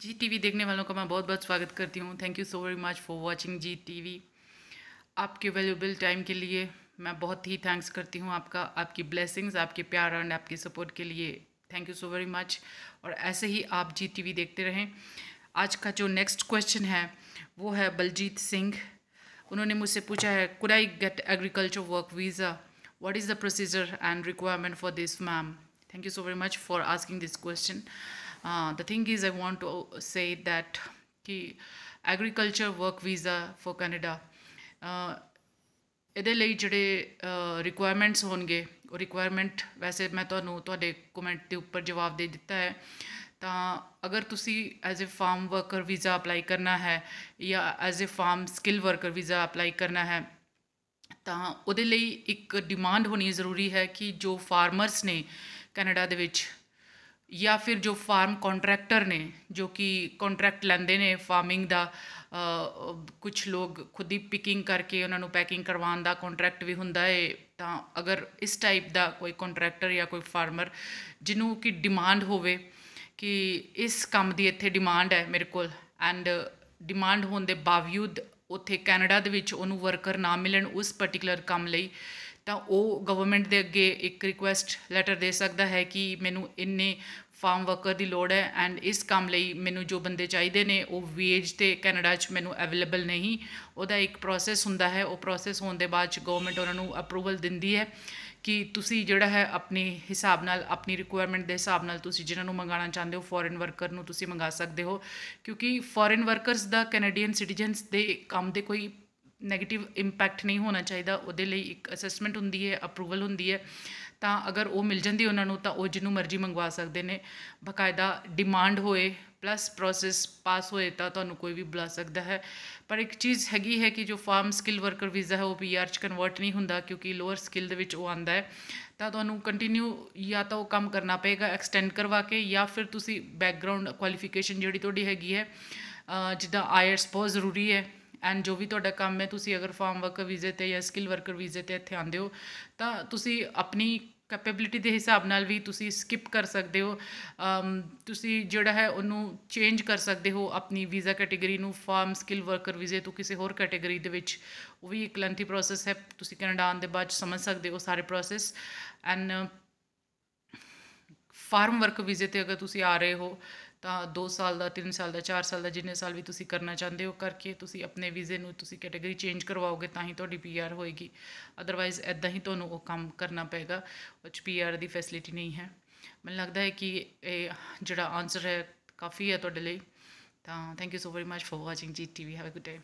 जी TV देखने वालों का मैं बहुत बहुत स्वागत करती हूँ thank you so very much for watching Zee TV आपके वैल्यूबल टाइम के लिए मैं बहुत ही थैंक्स करती हूँ आपका आपकी ब्लेसिंग्स आपके प्यार एंड आपके सपोर्ट के लिए thank you so very much और ऐसे ही आप जी टीवी देखते रहें आज का जो नेक्स्ट क्वेश्चन है वो है बलजीत सिंह उन्होंने मुझसे पूछा है could I get agriculture work visa what is the procedure and requirement for this ma'am thank you so very much for asking this question Uh, the thing is, I want to say that ਕਿ agriculture work visa for Canada ਇਹਦੇ ਲਈ ਜਿਹੜੇ requirements ਹੋਣਗੇ ਉਹ requirement ਵੈਸੇ ਮੈਂ ਤੁਹਾਨੂੰ ਤੁਹਾਡੇ ਕਮੈਂਟ ਦੇ ਉੱਪਰ ਜਵਾਬ ਦੇ ਦਿੱਤਾ ਹੈ ਤਾਂ ਅਗਰ ਤੁਸੀਂ as a farm worker visa apply ਕਰਨਾ ਹੈ ਜਾਂ as a farm skill worker visa apply ਕਰਨਾ ਹੈ ਤਾਂ ਉਹਦੇ ਲਈ ਇੱਕ ਡਿਮਾਂਡ ਹੋਣੀ ਜ਼ਰੂਰੀ ਹੈ ਕਿ ਜੋ ਫਾਰਮਰਸ ਨੇ ਕੈਨੇਡਾ ਦੇ ਵਿੱਚ ਜਾਂ ਫਿਰ ਜੋ ਫਾਰਮ ਕੰਟਰੈਕਟਰ ਨੇ ਜੋ ਕਿ ਕੰਟਰੈਕਟ ਲੈਂਦੇ ਨੇ ਫਾਰਮਿੰਗ ਦਾ ਕੁਝ ਲੋਕ ਖੁਦ ਹੀ ਪਿਕਿੰਗ ਕਰਕੇ ਉਹਨਾਂ ਨੂੰ ਪੈਕਿੰਗ ਕਰਵਾਉਣ ਦਾ ਕੰਟਰੈਕਟ ਵੀ ਹੁੰਦਾ ਹੈ ਤਾਂ ਅਗਰ ਇਸ ਟਾਈਪ ਦਾ ਕੋਈ ਕੰਟਰੈਕਟਰ ਜਾਂ ਕੋਈ ਫਾਰਮਰ ਜਿਹਨੂੰ ਕਿ ਡਿਮਾਂਡ ਹੋਵੇ ਕਿ ਇਸ ਕੰਮ ਦੀ ਇੱਥੇ ਡਿਮਾਂਡ ਹੈ ਮੇਰੇ ਕੋਲ ਐਂਡ ਡਿਮਾਂਡ ਹੋਣ ਦੇ ਬਾਵਜੂਦ ਉੱਥੇ ਕੈਨੇਡਾ ਦੇ ਵਿੱਚ ਉਹਨੂੰ ਵਰਕਰ ਨਾ ਮਿਲਣ ਉਸ ਪਾਰਟਿਕੂਲਰ ਕੰਮ ਲਈ ਤਾਂ ਉਹ ਗਵਰਨਮੈਂਟ ਦੇ ਅੱਗੇ ਇੱਕ ਰਿਕੁਐਸਟ ਲੈਟਰ ਦੇ ਸਕਦਾ ਹੈ ਕਿ ਮੈਨੂੰ ਇੰਨੇ ਫਾਰਮ ਵਰਕਰ ਦੀ ਲੋੜ ਹੈ ਐਂਡ ਇਸ ਕੰਮ ਲਈ ਮੈਨੂੰ ਜੋ ਬੰਦੇ ਚਾਹੀਦੇ ਨੇ ਉਹ ਵੇਜ ਤੇ ਕੈਨੇਡਾ 'ਚ ਮੈਨੂੰ ਅਵੇਲੇਬਲ ਨਹੀਂ ਉਹਦਾ ਇੱਕ ਪ੍ਰੋਸੈਸ ਹੁੰਦਾ ਹੈ ਉਹ ਪ੍ਰੋਸੈਸ ਹੋਣ ਦੇ ਬਾਅਦ 'ਚ ਗਵਰਨਮੈਂਟ ਉਹਨਾਂ ਨੂੰ ਅਪਰੂਵਲ ਦਿੰਦੀ ਹੈ ਕਿ ਤੁਸੀਂ ਜਿਹੜਾ ਹੈ ਆਪਣੇ ਹਿਸਾਬ ਨਾਲ ਆਪਣੀ ਰਿਕੁਆਇਰਮੈਂਟ ਦੇ ਹਿਸਾਬ ਨਾਲ ਤੁਸੀਂ ਜਿਨ੍ਹਾਂ ਨੂੰ ਮੰਗਾਣਾ ਚਾਹੁੰਦੇ ਹੋ ਫੋਰਨ ਵਰਕਰ ਨੂੰ ਤੁਸੀਂ ਮੰਗਾ ਸਕਦੇ ਹੋ ਕਿਉਂਕਿ ਫੋਰਨ ਵਰਕਰਸ ਦਾ ਕੈਨੇਡੀਅਨ ਸਿਟੀਜ਼ਨਸ ਦੇ ਕੰਮ ਦੇ ਕੋਈ ਨੈਗੇਟਿਵ ਇੰਪੈਕਟ ਨਹੀਂ ਹੋਣਾ ਚਾਹੀਦਾ ਉਹਦੇ ਲਈ ਇੱਕ ਅਸੈਸਮੈਂਟ ਹੁੰਦੀ ਹੈ ਅਪਰੂਵਲ ਹੁੰਦੀ ਹੈ ਤਾਂ ਅਗਰ ਉਹ ਮਿਲ ਜਾਂਦੀ ਉਹਨਾਂ ਨੂੰ ਤਾਂ ਉਹ ਜਿਹਨੂੰ ਮਰਜ਼ੀ ਮੰਗਵਾ ਸਕਦੇ ਨੇ ਬਕਾਇਦਾ ਡਿਮਾਂਡ ਹੋਏ ਪਲੱਸ ਪ੍ਰੋਸੈਸ ਪਾਸ ਹੋਏ ਤਾਂ ਤੁਹਾਨੂੰ ਕੋਈ ਵੀ ਬੁਲਾ ਸਕਦਾ ਹੈ ਪਰ ਇੱਕ ਚੀਜ਼ ਹੈਗੀ ਹੈ ਕਿ ਜੋ ਫਾਰਮ ਸਕਿੱਲ ਵਰਕਰ ਵੀਜ਼ਾ ਹੈ ਉਹ ਪੀਆਰ ਚ ਕਨਵਰਟ ਨਹੀਂ ਹੁੰਦਾ ਕਿਉਂਕਿ ਲੋਅਰ ਸਕਿੱਲ ਦੇ ਵਿੱਚ ਉਹ ਆਂਦਾ ਹੈ ਤਾਂ ਤੁਹਾਨੂੰ ਕੰਟੀਨਿਊ ਜਾਂ ਤਾਂ ਉਹ ਕੰਮ ਕਰਨਾ ਪਏਗਾ ਐਕਸਟੈਂਡ ਕਰਵਾ ਕੇ ਜਾਂ ਫਿਰ ਤੁਸੀਂ ਬੈਕਗ੍ਰਾਉਂਡ ਕੁਆਲੀਫਿਕੇਸ਼ਨ ਜਿਹੜੀ ਤੁਹਾਡੀ ਹੈਗੀ ਹੈ ਜਿੱਦਾਂ ਆਇਲਟਸ ਬਹੁਤ ਜ਼ਰੂਰੀ ਹੈ ਐਂਡ ਜੋ ਵੀ ਤੁਹਾਡਾ ਕੰਮ ਹੈ ਤੁਸੀਂ ਅਗਰ ਫਾਰਮ ਵਰਕਰ ਵੀਜ਼ੇ ਤੇ ਜਾਂ ਸਕਿੱਲ ਵਰਕਰ ਵੀਜ਼ੇ ਤੇ ਇੱਥੇ ਆਉਂਦੇ ਹੋ ਤਾਂ ਤੁਸੀਂ ਆਪਣੀ ਕੈਪੇਬਿਲਿਟੀ ਦੇ ਹਿਸਾਬ ਨਾਲ ਵੀ ਤੁਸੀਂ ਸਕਿਪ ਕਰ ਸਕਦੇ ਹੋ ਤੁਸੀਂ ਜਿਹੜਾ ਹੈ ਉਹਨੂੰ ਚੇਂਜ ਕਰ ਸਕਦੇ ਹੋ ਆਪਣੀ ਵੀਜ਼ਾ ਕੈਟੇਗਰੀ ਨੂੰ ਫਾਰਮ ਸਕਿੱਲ ਵਰਕਰ ਵੀਜ਼ੇ ਤੋਂ ਕਿਸੇ ਹੋਰ ਕੈਟੇਗਰੀ ਦੇ ਵਿੱਚ ਉਹ ਵੀ ਇੱਕ ਲੰਥੀ ਪ੍ਰੋਸੈਸ ਹੈ ਤੁਸੀਂ ਕੈਨੇਡਾ ਆਉਣ ਦੇ ਬਾਅਦ ਸਮਝ ਸਕਦੇ ਹੋ ਸਾਰੇ ਪ੍ਰੋਸੈਸ ਐਂਡ ਫਾਰਮ ਵਰਕ ਵੀਜ਼ੇ ਤੇ ਅਗਰ ਤੁਸੀਂ ਆ ਰਹੇ ਹੋ ਤਾਂ 2 ਸਾਲ ਦਾ 3 ਸਾਲ ਦਾ 4 ਸਾਲ ਦਾ ਜਿੰਨੇ ਸਾਲ ਵੀ ਤੁਸੀਂ ਕਰਨਾ ਚਾਹੁੰਦੇ ਹੋ ਕਰਕੇ ਤੁਸੀਂ ਆਪਣੇ ਵੀਜ਼ੇ ਨੂੰ ਤੁਸੀਂ ਕੈਟਾਗਰੀ ਚੇਂਜ ਕਰਵਾਓਗੇ ਤਾਂ ਹੀ ਤੁਹਾਡੀ ਪੀਆਰ ਹੋਏਗੀ ਅਦਰਵਾਇਜ਼ ਐਦਾਂ ਹੀ ਤੁਹਾਨੂੰ ਉਹ ਕੰਮ ਕਰਨਾ ਪਏਗਾ ਉਹ ਚ ਪੀਆਰ ਦੀ ਫੈਸਿਲਿਟੀ ਨਹੀਂ ਹੈ ਮੈਨੂੰ ਲੱਗਦਾ ਹੈ ਕਿ ਇਹ ਜਿਹੜਾ ਆਨਸਰ ਹੈ ਕਾਫੀ ਹੈ ਤੁਹਾਡੇ ਲਈ ਤਾਂ thank you so very much for watching G TV have a good day